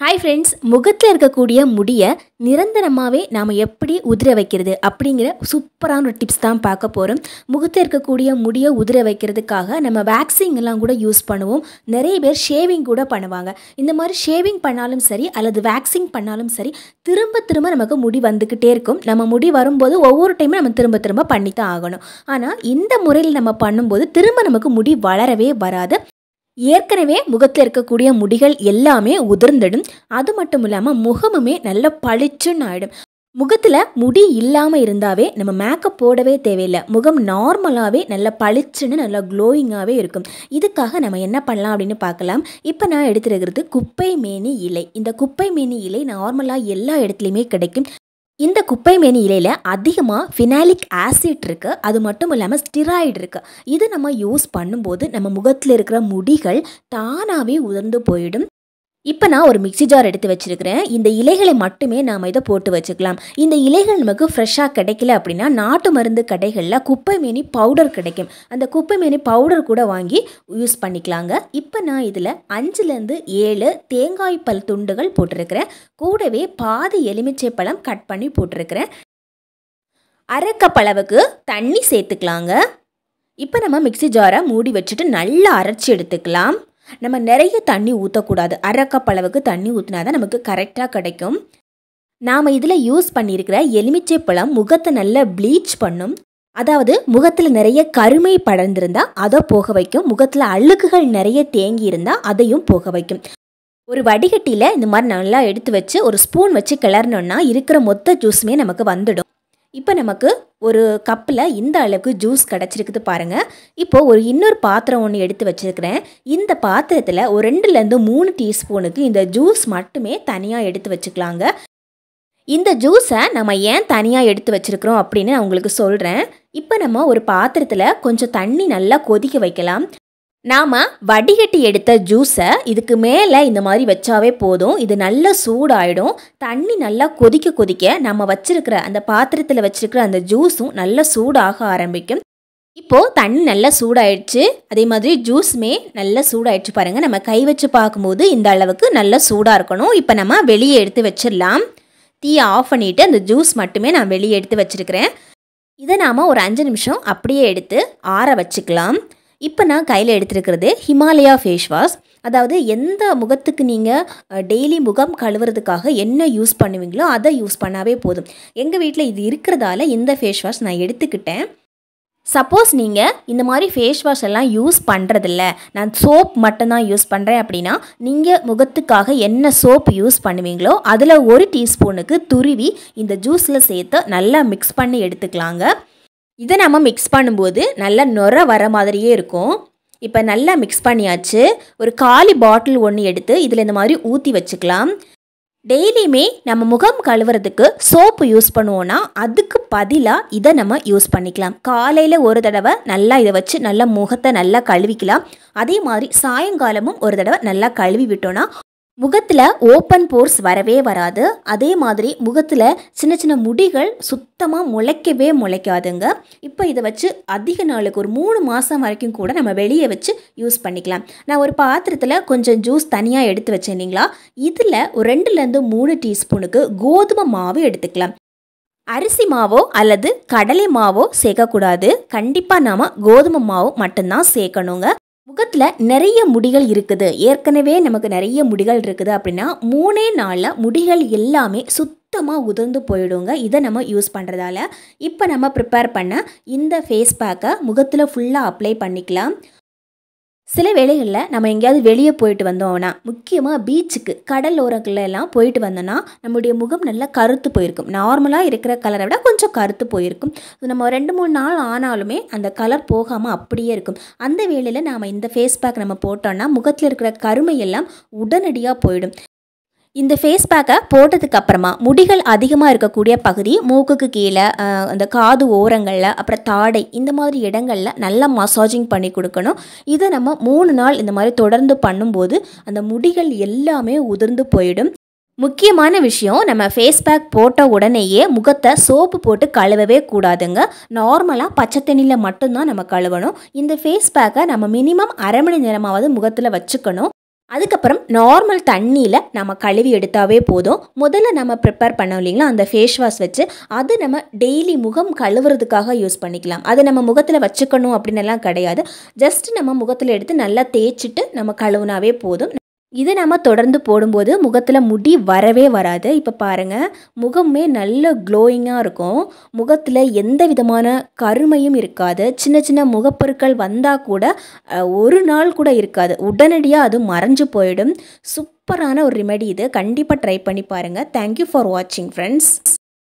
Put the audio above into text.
hi friends முகத்தில் இருக்கக்கூடிய முடியை நிரந்தரமாகவே நாம் எப்படி உதிர வைக்கிறது அப்படிங்கிற சூப்பரான ஒரு டிப்ஸ் தான் பார்க்க போகிறோம் முகத்தில் இருக்கக்கூடிய முடியை உதிர வைக்கிறதுக்காக நம்ம வேக்சிங் எல்லாம் கூட யூஸ் பண்ணுவோம் நிறைய பேர் ஷேவிங் கூட பண்ணுவாங்க இந்த மாதிரி ஷேவிங் பண்ணாலும் சரி அல்லது வேக்சிங் பண்ணாலும் சரி திரும்ப திரும்ப நமக்கு முடி வந்துக்கிட்டே இருக்கும் நம்ம முடி வரும்போது ஒவ்வொரு டைமும் நம்ம திரும்ப திரும்ப பண்ணி தான் ஆகணும் ஆனால் இந்த முறையில் நம்ம பண்ணும்போது திரும்ப நமக்கு முடி வளரவே வராது ஏற்கனவே முகத்தில் இருக்கக்கூடிய முடிகள் எல்லாமே உதிர்ந்துடும் அது மட்டும் இல்லாமல் முகமுமே நல்ல பளிச்சுன்னு ஆகிடும் முகத்தில் முடி இல்லாமல் இருந்தாவே நம்ம மேக்கப் போடவே தேவையில்லை முகம் நார்மலாகவே நல்ல பளிச்சுன்னு நல்லா க்ளோயிங்காகவே இருக்கும் இதுக்காக நம்ம என்ன பண்ணலாம் அப்படின்னு பார்க்கலாம் இப்போ நான் எடுத்துருக்கிறது குப்பை மேனி இலை இந்த குப்பை மேனி இலை நார்மலாக எல்லா இடத்துலையுமே கிடைக்கும் இந்த குப்பை மேனி இலையில் அதிகமாக ஃபினாலிக் ஆசிட் இருக்குது அது மட்டும் இல்லாமல் ஸ்டிராய்டு இருக்குது இது நம்ம யூஸ் பண்ணும்போது நம்ம முகத்தில் இருக்கிற முடிகள் தானாகவே உதிர்ந்து போயிடும் இப்போ நான் ஒரு மிக்சி ஜார் எடுத்து வச்சுருக்கிறேன் இந்த இலைகளை மட்டுமே நாம் இதை போட்டு வச்சுக்கலாம் இந்த இலைகள் நமக்கு ஃப்ரெஷ்ஷாக கிடைக்கல அப்படின்னா நாட்டு மருந்து கடைகளில் குப்பை மீனி பவுடர் கிடைக்கும் அந்த குப்பை மீனி பவுடர் கூட வாங்கி யூஸ் பண்ணிக்கலாங்க இப்போ நான் இதில் அஞ்சுலேருந்து ஏழு தேங்காய் பல் துண்டுகள் போட்டிருக்கிறேன் கூடவே பாதி எலுமிச்சை பழம் கட் பண்ணி போட்டிருக்கிறேன் அரைக்கப்பளவுக்கு தண்ணி சேர்த்துக்கலாங்க இப்போ நம்ம மிக்சி ஜாரை மூடி வச்சுட்டு நல்லா அரைச்சி எடுத்துக்கலாம் நம்ம நிறைய தண்ணி ஊற்றக்கூடாது அரைக்கப் அளவுக்கு தண்ணி ஊற்றினா தான் நமக்கு கரெக்டாக கிடைக்கும் நாம் இதில் யூஸ் பண்ணியிருக்கிற எலுமிச்சை பழம் முகத்தை நல்லா ப்ளீச் பண்ணும் அதாவது முகத்தில் நிறைய கருமை படர்ந்திருந்தால் அதை போக வைக்கும் முகத்தில் அழுக்குகள் நிறைய தேங்கி இருந்தால் அதையும் போக வைக்கும் ஒரு வடிகட்டியில் இந்த மாதிரி நல்லா எடுத்து வச்சு ஒரு ஸ்பூன் வச்சு கிளறினோன்னா இருக்கிற மொத்த ஜூஸுமே நமக்கு வந்துடும் இப்போ நமக்கு ஒரு கப்பில் இந்த அளவுக்கு ஜூஸ் கிடச்சிருக்குது பாருங்கள் இப்போது ஒரு இன்னொரு பாத்திரம் ஒன்று எடுத்து வச்சுருக்கிறேன் இந்த பாத்திரத்தில் ஒரு ரெண்டுலேருந்து மூணு டீஸ்பூனுக்கு இந்த ஜூஸ் மட்டுமே தனியாக எடுத்து வச்சுக்கலாங்க இந்த ஜூஸை நம்ம ஏன் தனியாக எடுத்து வச்சுருக்குறோம் அப்படின்னு நான் உங்களுக்கு சொல்கிறேன் இப்போ நம்ம ஒரு பாத்திரத்தில் கொஞ்சம் தண்ணி நல்லா கொதிக்க வைக்கலாம் நாம் வடிகட்டி எடுத்த ஜூஸை இதுக்கு மேலே இந்த மாதிரி வச்சாவே போதும் இது நல்லா சூடாயிடும் தண்ணி நல்லா கொதிக்க கொதிக்க நம்ம வச்சுருக்கிற அந்த பாத்திரத்தில் வச்சுருக்கிற அந்த ஜூஸும் நல்லா சூடாக ஆரம்பிக்கும் இப்போது தண்ணி நல்லா சூடாயிடுச்சு அதே மாதிரி ஜூஸுமே நல்லா சூடாயிடுச்சு பாருங்கள் நம்ம கை வச்சு பார்க்கும்போது இந்த அளவுக்கு நல்லா சூடாக இருக்கணும் இப்போ நம்ம வெளியே எடுத்து வச்சிடலாம் தீயை ஆஃப் பண்ணிவிட்டு அந்த ஜூஸ் மட்டுமே நான் வெளியே எடுத்து வச்சுருக்கிறேன் இதை நாம் ஒரு அஞ்சு நிமிஷம் அப்படியே எடுத்து ஆற வச்சுக்கலாம் இப்போ நான் கையில் எடுத்துருக்கிறது ஹிமாலயா ஃபேஸ் வாஷ் அதாவது எந்த முகத்துக்கு நீங்கள் டெய்லி முகம் கழுவுறதுக்காக என்ன யூஸ் பண்ணுவீங்களோ அதை யூஸ் பண்ணாவே போதும் எங்கள் வீட்டில் இது இருக்கிறதால இந்த ஃபேஸ் வாஷ் நான் எடுத்துக்கிட்டேன் சப்போஸ் நீங்கள் இந்த மாதிரி ஃபேஸ் வாஷ் எல்லாம் யூஸ் பண்ணுறதில்ல நான் சோப் மட்டும்தான் யூஸ் பண்ணுறேன் அப்படின்னா நீங்கள் முகத்துக்காக என்ன சோப் யூஸ் பண்ணுவீங்களோ அதில் ஒரு டீஸ்பூனுக்கு துருவி இந்த ஜூஸில் சேர்த்து நல்லா மிக்ஸ் பண்ணி எடுத்துக்கலாங்க இதை நம்ம மிக்ஸ் பண்ணும்போது நல்லா நுர வர மாதிரியே இருக்கும் இப்போ நல்லா மிக்ஸ் பண்ணியாச்சு ஒரு காலி பாட்டில் ஒன்று எடுத்து இதில் இந்த மாதிரி ஊற்றி வச்சுக்கலாம் டெய்லியுமே நம்ம முகம் கழுவுறதுக்கு சோப்பு யூஸ் பண்ணுவோன்னா அதுக்கு பதிலாக இதை நம்ம யூஸ் பண்ணிக்கலாம் காலையில் ஒரு தடவை நல்லா இதை வச்சு நல்லா முகத்தை நல்லா கழுவிக்கலாம் அதே மாதிரி சாயங்காலமும் ஒரு தடவை நல்லா கழுவி விட்டோன்னா முகத்தில் ஓப்பன் போர்ஸ் வரவே வராது அதே மாதிரி முகத்தில் சின்ன சின்ன முடிகள் சுத்தமாக முளைக்கவே முளைக்காதுங்க இப்போ இதை வச்சு அதிக நாளுக்கு ஒரு மூணு மாதம் வரைக்கும் கூட நம்ம வெளியே வச்சு யூஸ் பண்ணிக்கலாம் நான் ஒரு பாத்திரத்தில் கொஞ்சம் ஜூஸ் தனியாக எடுத்து வச்சேன் இதில் ஒரு ரெண்டுலேருந்து மூணு டீஸ்பூனுக்கு கோதுமை மாவு எடுத்துக்கலாம் அரிசி மாவோ அல்லது கடலை மாவோ சேர்க்கக்கூடாது கண்டிப்பாக நாம் கோதுமை மாவு மட்டும்தான் சேர்க்கணுங்க முகத்தில் நிறைய முடிகள் இருக்குது ஏற்கனவே நமக்கு நிறைய முடிகள் இருக்குது அப்படின்னா மூணே நாளில் முடிகள் எல்லாமே சுத்தமாக உதிர்ந்து போயிடுங்க இதை நம்ம யூஸ் பண்ணுறதால இப்போ நம்ம ப்ரிப்பேர் பண்ண இந்த ஃபேஸ் பேக்கை முகத்தில் ஃபுல்லாக அப்ளை பண்ணிக்கலாம் சில வேளைகளில் நம்ம எங்கேயாவது வெளியே போயிட்டு வந்தோம்னா முக்கியமாக பீச்சுக்கு கடல் ஓரங்களில் எல்லாம் போயிட்டு வந்தோன்னா நம்முடைய முகம் நல்லா கருத்து போயிருக்கும் நார்மலாக இருக்கிற கலரை விட கொஞ்சம் கருத்து போயிருக்கும் நம்ம ரெண்டு மூணு நாள் ஆனாலுமே அந்த கலர் போகாமல் அப்படியே இருக்கும் அந்த வேளையில் நாம் இந்த ஃபேஸ் பேக் நம்ம போட்டோம்னா முகத்தில் இருக்கிற கருமை எல்லாம் உடனடியாக போயிடும் இந்த ஃபேஸ் பேக்கை போட்டதுக்கு அப்புறமா முடிகள் அதிகமாக இருக்கக்கூடிய பகுதி மூக்குக்கு கீழே அந்த காது ஓரங்களில் அப்புறம் தாடை இந்த மாதிரி இடங்களில் நல்லா மசாஜிங் பண்ணி கொடுக்கணும் இதை நம்ம மூணு நாள் இந்த மாதிரி தொடர்ந்து பண்ணும்போது அந்த முடிகள் எல்லாமே உதிர்ந்து போயிடும் முக்கியமான விஷயம் நம்ம ஃபேஸ் பேக் போட்ட உடனேயே முகத்தை சோப்பு போட்டு கழுவவே கூடாதுங்க நார்மலாக பச்சை தண்ணியில் மட்டும்தான் நம்ம கழுவணும் இந்த ஃபேஸ் பேக்கை நம்ம மினிமம் அரை மணி நேரமாவது முகத்தில் வச்சுக்கணும் அதுக்கப்புறம் நார்மல் தண்ணியில் நம்ம கழுவி எடுத்தாவே போதும் முதல்ல நம்ம ப்ரிப்பேர் பண்ணோம் இல்லைங்களா அந்த ஃபேஸ் வாஷ் வச்சு அது நம்ம டெய்லி முகம் கழுவுறதுக்காக யூஸ் பண்ணிக்கலாம் அது நம்ம முகத்தில் வச்சுக்கணும் அப்படின்னு எல்லாம் கிடையாது ஜஸ்ட் நம்ம முகத்தில் எடுத்து நல்லா தேய்ச்சிட்டு நம்ம கழுவுனாவே போதும் இது நம்ம தொடர்ந்து போடும்போது முகத்தில் முடி வரவே வராது இப்போ பாருங்கள் முகமே நல்ல க்ளோயிங்காக இருக்கும் முகத்தில் எந்த விதமான கருமையும் இருக்காது சின்ன சின்ன முகப்பொருட்கள் வந்தால் கூட ஒரு நாள் கூட இருக்காது உடனடியாக அது மறைஞ்சு போயிடும் சூப்பரான ஒரு ரெமெடி இது கண்டிப்பாக ட்ரை பண்ணி பாருங்கள் தேங்க்யூ ஃபார் வாட்சிங் ஃப்ரெண்ட்ஸ்